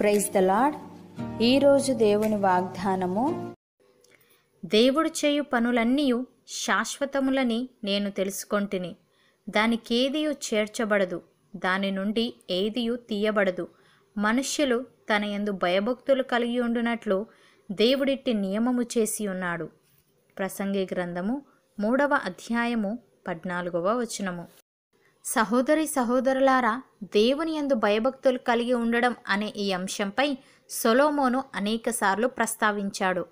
praise the lord ఈరోజు దేవుని వాగ్దానము దేవుడు చేయు పనులన్నీ శాశ్వతములని నేను తెలుసుకొంటిని దానికేదియు చేర్చబడదు దాని నుండి ఏదియు తీయబడదు మనుష్యులు తన ఎందు భయభక్తులు కలిగి ఉండునట్లు దేవుడిట్టి నియమము చేసి ఉన్నాడు ప్రసంగి గ్రంథము మూడవ అధ్యాయము పద్నాలుగవ వచనము సహోదరి సహోదరులారా దేవుని యందు భయభక్తులు కలిగి ఉండడం అనే ఈ అంశంపై సొలోమోను అనేకసార్లు ప్రస్తావించాడు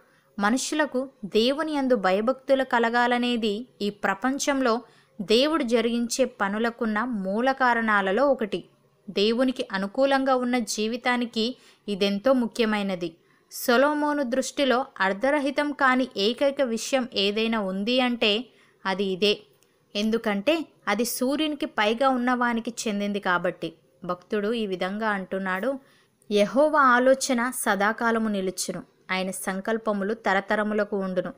మనుషులకు దేవుని యందు భయభక్తులు కలగాలనేది ఈ ప్రపంచంలో దేవుడు జరిగించే పనులకున్న మూల కారణాలలో ఒకటి దేవునికి అనుకూలంగా ఉన్న జీవితానికి ఇదెంతో ముఖ్యమైనది సొలోమోను దృష్టిలో అర్ధరహితం కాని ఏకైక విషయం ఏదైనా ఉంది అంటే అది ఇదే ఎందుకంటే అది సూర్యునికి పైగా ఉన్నవానికి చెందింది కాబట్టి భక్తుడు ఈ విధంగా అంటున్నాడు యహోవ ఆలోచన సదాకాలము నిలుచును ఆయన సంకల్పములు తరతరములకు ఉండును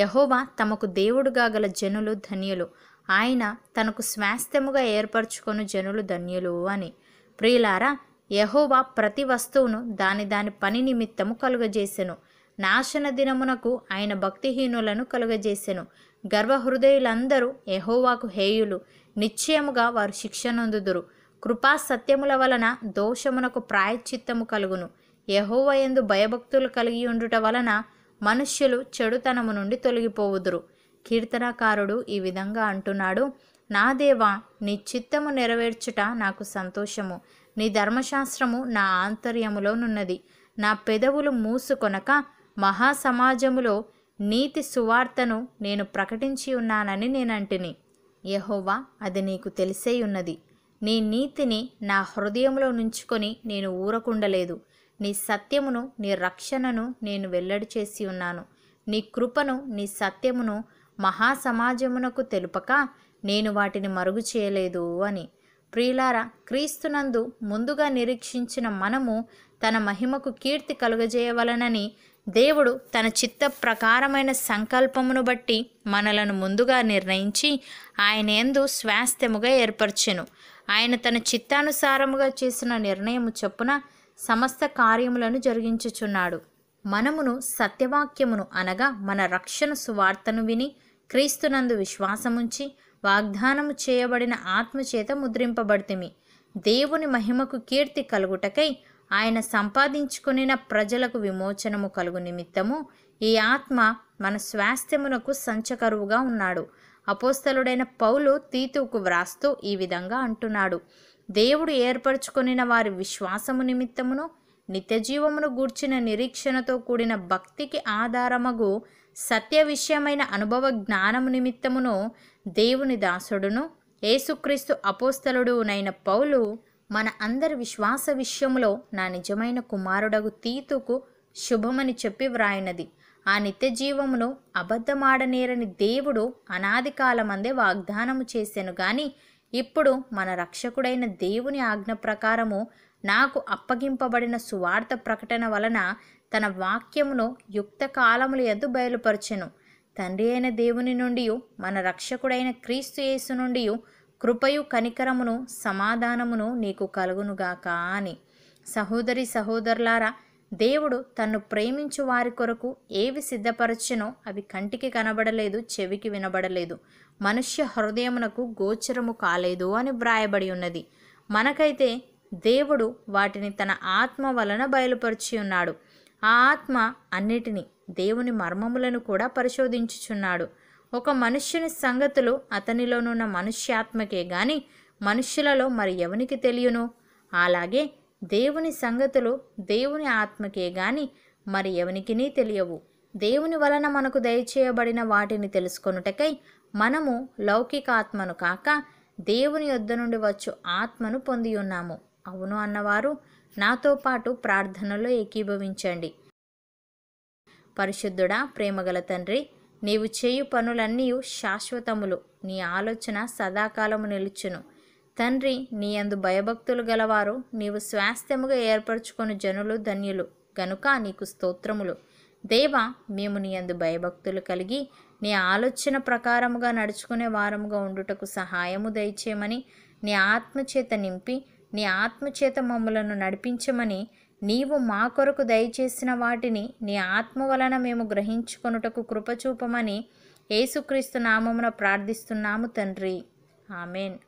యహోవ తమకు దేవుడుగా గల జనులు ధన్యులు ఆయన తనకు స్వాస్థ్యముగా ఏర్పరచుకొని జనులు ధన్యులు అని ప్రియులారా యహోవా ప్రతి వస్తువును దాని దాని పని నిమిత్తము కలుగజేసెను నాశన దినమునకు ఆయన భక్తిహీనులను కలుగజేసెను గర్వహృదయులందరూ ఎహోవాకు హేయులు నిశ్చయముగా వారు శిక్షనొందుదురు కృపా సత్యముల వలన దోషమునకు ప్రాయశ్చిత్తము కలుగును ఎందు భయభక్తులు కలిగి ఉండుట వలన మనుష్యులు చెడుతనము నుండి తొలగిపోవుదురు కీర్తనకారుడు ఈ విధంగా అంటున్నాడు నా దేవా నీ చిత్తము నెరవేర్చుట నాకు సంతోషము నీ ధర్మశాస్త్రము నా ఆంతర్యములోనున్నది నా పెదవులు మూసుకొనక మహాసమాజములో నీతి సువార్తను నేను ప్రకటించి ఉన్నానని నేనంటిని యహోవా అది నీకు తెలిసేయున్నది నీ నీతిని నా హృదయంలో నుంచుకొని నేను ఊరకుండలేదు నీ సత్యమును నీ రక్షణను నేను వెల్లడి చేసి ఉన్నాను నీ కృపను నీ సత్యమును మహాసమాజమునకు తెలుపక నేను వాటిని మరుగు చేయలేదు అని ప్రియులారా క్రీస్తునందు ముందుగా నిరీక్షించిన మనము తన మహిమకు కీర్తి కలుగజేయవలనని దేవుడు తన చిత్త ప్రకారమైన సంకల్పమును బట్టి మనలను ముందుగా నిర్ణయించి ఆయన ఎందు స్వాస్థ్యముగా ఏర్పరచెను ఆయన తన చిత్తానుసారముగా చేసిన నిర్ణయము చొప్పున సమస్త కార్యములను జరిగించుచున్నాడు మనమును సత్యవాక్యమును అనగా మన రక్షణ సువార్తను విని క్రీస్తునందు విశ్వాసముంచి వాగ్దానము చేయబడిన ఆత్మచేత ముద్రింపబడితిమి దేవుని మహిమకు కీర్తి కలుగుటకై ఆయన సంపాదించుకునిన ప్రజలకు విమోచనము కలుగు నిమిత్తము ఈ ఆత్మ మన స్వాస్థ్యమునకు సంచకరువుగా ఉన్నాడు అపోస్తలుడైన పౌలు తీతువుకు వ్రాస్తూ ఈ విధంగా అంటున్నాడు దేవుడు ఏర్పరచుకొనిన వారి విశ్వాసము నిమిత్తమును నిత్యజీవమును గూర్చిన నిరీక్షణతో కూడిన భక్తికి ఆధారమగు సత్య విషయమైన అనుభవ జ్ఞానము నిమిత్తమును దేవుని దాసుడును అపోస్తలుడు అపోస్తలుడునైన పౌలు మన అందరి విశ్వాస విషయంలో నా నిజమైన కుమారుడగు తీతుకు శుభమని చెప్పి వ్రాయినది ఆ నిత్య జీవమును అబద్ధమాడనేరని దేవుడు అనాది కాలమందే వాగ్దానము చేశాను గాని ఇప్పుడు మన రక్షకుడైన దేవుని ఆజ్ఞ ప్రకారము నాకు అప్పగింపబడిన సువార్త ప్రకటన వలన తన వాక్యమును యుక్త కాలములు ఎద్దు బయలుపరచెను తండ్రి అయిన దేవుని నుండి మన రక్షకుడైన క్రీస్తు యేసు నుండి కృపయు కనికరమును సమాధానమును నీకు కలుగునుగాక అని సహోదరి సహోదరులారా దేవుడు తన్ను ప్రేమించు వారి కొరకు ఏవి సిద్ధపరచెనో అవి కంటికి కనబడలేదు చెవికి వినబడలేదు మనుష్య హృదయమునకు గోచరము కాలేదు అని వ్రాయబడి ఉన్నది మనకైతే దేవుడు వాటిని తన ఆత్మ వలన బయలుపరిచి ఉన్నాడు ఆ ఆత్మ అన్నిటినీ దేవుని మర్మములను కూడా పరిశోధించుచున్నాడు ఒక మనుష్యుని సంగతులు అతనిలోనున్న మనుష్యాత్మకే గాని మనుష్యులలో మరి ఎవనికి తెలియను అలాగే దేవుని సంగతులు దేవుని ఆత్మకే గాని మరి ఎవనికిని తెలియవు దేవుని వలన మనకు దయచేయబడిన వాటిని తెలుసుకొనుటకై మనము లౌకికాత్మను కాక దేవుని యొద్ద నుండి వచ్చు ఆత్మను పొంది ఉన్నాము అవును అన్నవారు నాతో పాటు ప్రార్థనలో ఏకీభవించండి పరిశుద్ధుడా ప్రేమగల తండ్రి నీవు చేయు పనులన్నీ శాశ్వతములు నీ ఆలోచన సదాకాలము నిలుచును తండ్రి నీ అందు భయభక్తులు గలవారు నీవు స్వాస్థ్యముగా ఏర్పరచుకుని జనులు ధన్యులు గనుక నీకు స్తోత్రములు దేవ మేము నీ అందు భయభక్తులు కలిగి నీ ఆలోచన ప్రకారముగా నడుచుకునే వారముగా ఉండుటకు సహాయము దయచేయమని నీ ఆత్మచేత నింపి నీ ఆత్మచేత మమ్మలను నడిపించమని నీవు మా కొరకు దయచేసిన వాటిని నీ ఆత్మ వలన మేము గ్రహించుకొనుటకు కృపచూపమని యేసుక్రీస్తు నామమున ప్రార్థిస్తున్నాము తండ్రి ఆమెన్